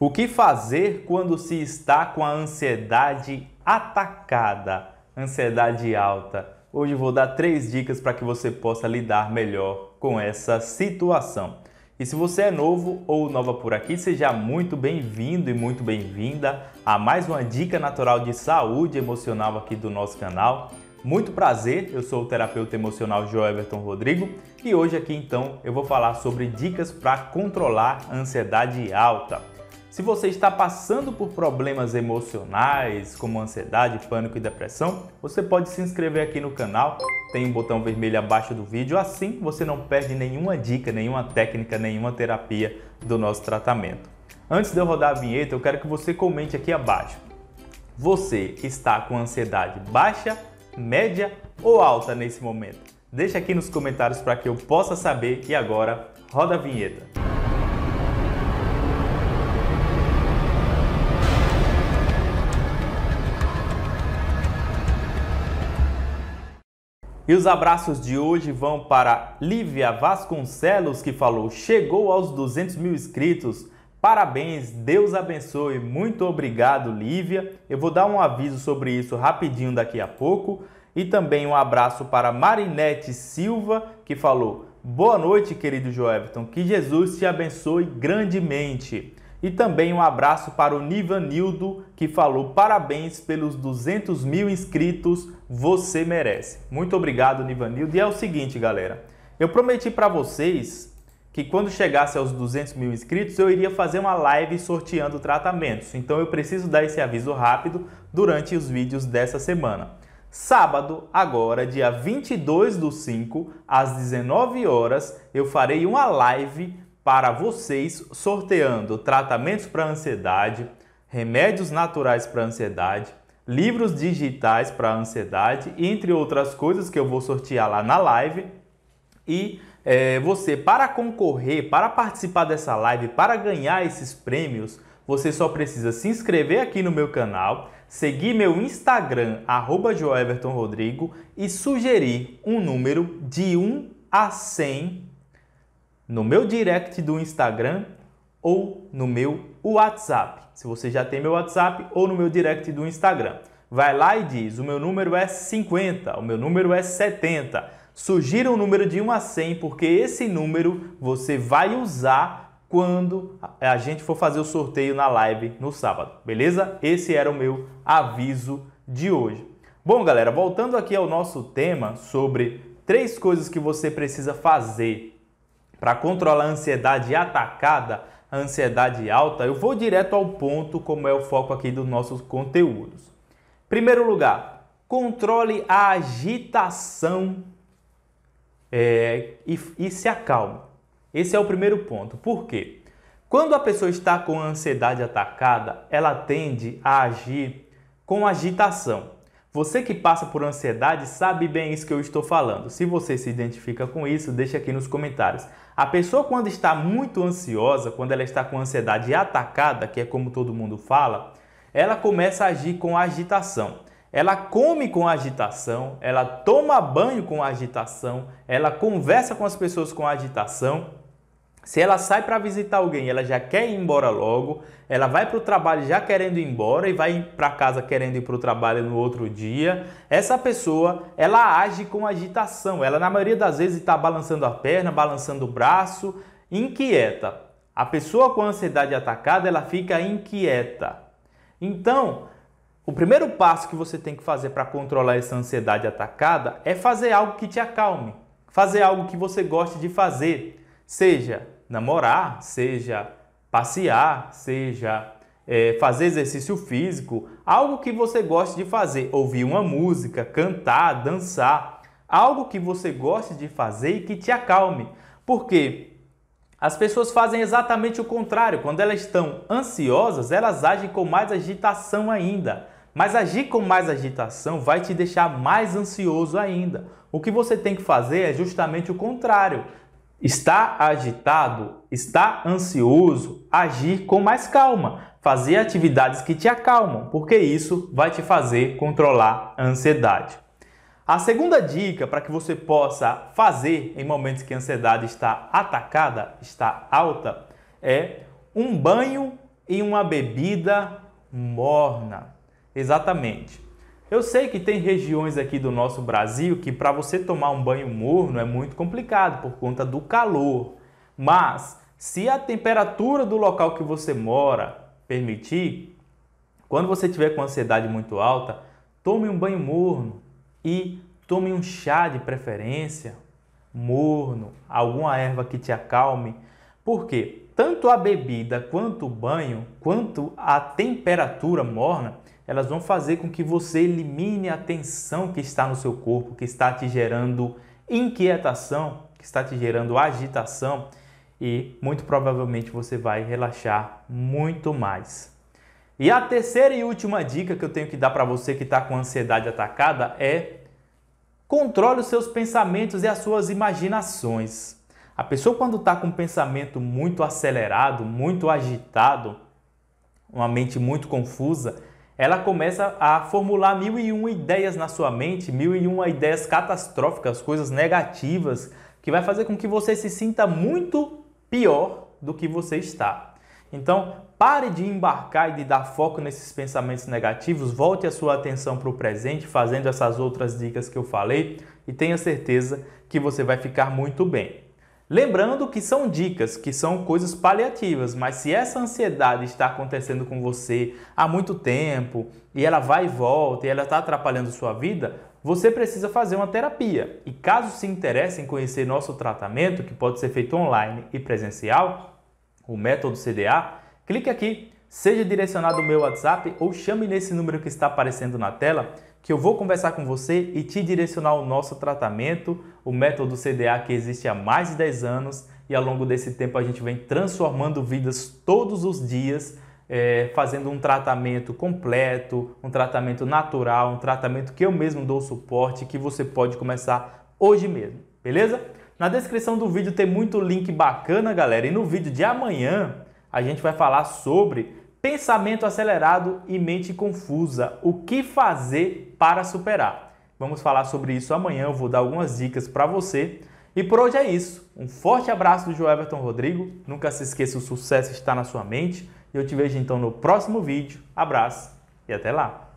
O que fazer quando se está com a ansiedade atacada, ansiedade alta? Hoje vou dar três dicas para que você possa lidar melhor com essa situação. E se você é novo ou nova por aqui, seja muito bem-vindo e muito bem-vinda a mais uma dica natural de saúde emocional aqui do nosso canal. Muito prazer, eu sou o terapeuta emocional João Everton Rodrigo e hoje aqui então eu vou falar sobre dicas para controlar a ansiedade alta. Se você está passando por problemas emocionais, como ansiedade, pânico e depressão, você pode se inscrever aqui no canal. Tem um botão vermelho abaixo do vídeo, assim você não perde nenhuma dica, nenhuma técnica, nenhuma terapia do nosso tratamento. Antes de eu rodar a vinheta, eu quero que você comente aqui abaixo. Você está com ansiedade baixa, média ou alta nesse momento? Deixa aqui nos comentários para que eu possa saber e agora roda a vinheta. E os abraços de hoje vão para Lívia Vasconcelos, que falou: chegou aos 200 mil inscritos. Parabéns, Deus abençoe, muito obrigado, Lívia. Eu vou dar um aviso sobre isso rapidinho daqui a pouco. E também um abraço para Marinete Silva, que falou: Boa noite, querido Everton que Jesus te abençoe grandemente. E também um abraço para o Nivanildo, que falou parabéns pelos 200 mil inscritos, você merece. Muito obrigado, Nivanildo. E é o seguinte, galera, eu prometi para vocês que quando chegasse aos 200 mil inscritos, eu iria fazer uma live sorteando tratamentos. Então eu preciso dar esse aviso rápido durante os vídeos dessa semana. Sábado, agora, dia 22 do 5, às 19 horas, eu farei uma live para vocês, sorteando tratamentos para ansiedade, remédios naturais para ansiedade, livros digitais para ansiedade, entre outras coisas que eu vou sortear lá na live. E é, você, para concorrer, para participar dessa live, para ganhar esses prêmios, você só precisa se inscrever aqui no meu canal, seguir meu Instagram, arroba e sugerir um número de 1 a 100 no meu direct do Instagram ou no meu WhatsApp. Se você já tem meu WhatsApp ou no meu direct do Instagram. Vai lá e diz: o meu número é 50, o meu número é 70. Sugira um número de 1 a 100, porque esse número você vai usar quando a gente for fazer o sorteio na live no sábado, beleza? Esse era o meu aviso de hoje. Bom, galera, voltando aqui ao nosso tema sobre três coisas que você precisa fazer para controlar a ansiedade atacada, a ansiedade alta, eu vou direto ao ponto, como é o foco aqui dos nossos conteúdos. Primeiro lugar, controle a agitação é, e, e se acalme. Esse é o primeiro ponto. Por quê? Quando a pessoa está com a ansiedade atacada, ela tende a agir com agitação. Você que passa por ansiedade sabe bem isso que eu estou falando. Se você se identifica com isso, deixa aqui nos comentários. A pessoa quando está muito ansiosa, quando ela está com ansiedade atacada, que é como todo mundo fala, ela começa a agir com agitação. Ela come com agitação, ela toma banho com agitação, ela conversa com as pessoas com agitação se ela sai para visitar alguém, ela já quer ir embora logo, ela vai para o trabalho já querendo ir embora e vai para casa querendo ir para o trabalho no outro dia. Essa pessoa, ela age com agitação, ela na maioria das vezes está balançando a perna, balançando o braço, inquieta. A pessoa com ansiedade atacada, ela fica inquieta. Então, o primeiro passo que você tem que fazer para controlar essa ansiedade atacada é fazer algo que te acalme, fazer algo que você goste de fazer. Seja namorar, seja passear, seja é, fazer exercício físico, algo que você goste de fazer, ouvir uma música, cantar, dançar, algo que você goste de fazer e que te acalme. Porque as pessoas fazem exatamente o contrário. Quando elas estão ansiosas, elas agem com mais agitação ainda. Mas agir com mais agitação vai te deixar mais ansioso ainda. O que você tem que fazer é justamente o contrário. Está agitado? Está ansioso? Agir com mais calma. Fazer atividades que te acalmam, porque isso vai te fazer controlar a ansiedade. A segunda dica para que você possa fazer em momentos que a ansiedade está atacada, está alta, é um banho e uma bebida morna. Exatamente. Eu sei que tem regiões aqui do nosso Brasil que para você tomar um banho morno é muito complicado por conta do calor. Mas se a temperatura do local que você mora permitir, quando você tiver com ansiedade muito alta, tome um banho morno e tome um chá de preferência morno, alguma erva que te acalme. Porque tanto a bebida quanto o banho, quanto a temperatura morna, elas vão fazer com que você elimine a tensão que está no seu corpo, que está te gerando inquietação, que está te gerando agitação e muito provavelmente você vai relaxar muito mais. E a terceira e última dica que eu tenho que dar para você que está com ansiedade atacada é controle os seus pensamentos e as suas imaginações. A pessoa quando está com um pensamento muito acelerado, muito agitado, uma mente muito confusa, ela começa a formular mil e uma ideias na sua mente, mil e uma ideias catastróficas, coisas negativas, que vai fazer com que você se sinta muito pior do que você está. Então, pare de embarcar e de dar foco nesses pensamentos negativos, volte a sua atenção para o presente, fazendo essas outras dicas que eu falei, e tenha certeza que você vai ficar muito bem. Lembrando que são dicas, que são coisas paliativas, mas se essa ansiedade está acontecendo com você há muito tempo e ela vai e volta e ela está atrapalhando sua vida, você precisa fazer uma terapia. E caso se interesse em conhecer nosso tratamento, que pode ser feito online e presencial, o método CDA, clique aqui, seja direcionado ao meu WhatsApp ou chame nesse número que está aparecendo na tela que eu vou conversar com você e te direcionar o nosso tratamento, o método CDA que existe há mais de 10 anos e ao longo desse tempo a gente vem transformando vidas todos os dias, é, fazendo um tratamento completo, um tratamento natural, um tratamento que eu mesmo dou suporte, que você pode começar hoje mesmo, beleza? Na descrição do vídeo tem muito link bacana, galera, e no vídeo de amanhã a gente vai falar sobre Pensamento acelerado e mente confusa. O que fazer para superar? Vamos falar sobre isso amanhã. Eu vou dar algumas dicas para você. E por hoje é isso. Um forte abraço do João Everton Rodrigo. Nunca se esqueça: o sucesso está na sua mente. Eu te vejo então no próximo vídeo. Abraço e até lá.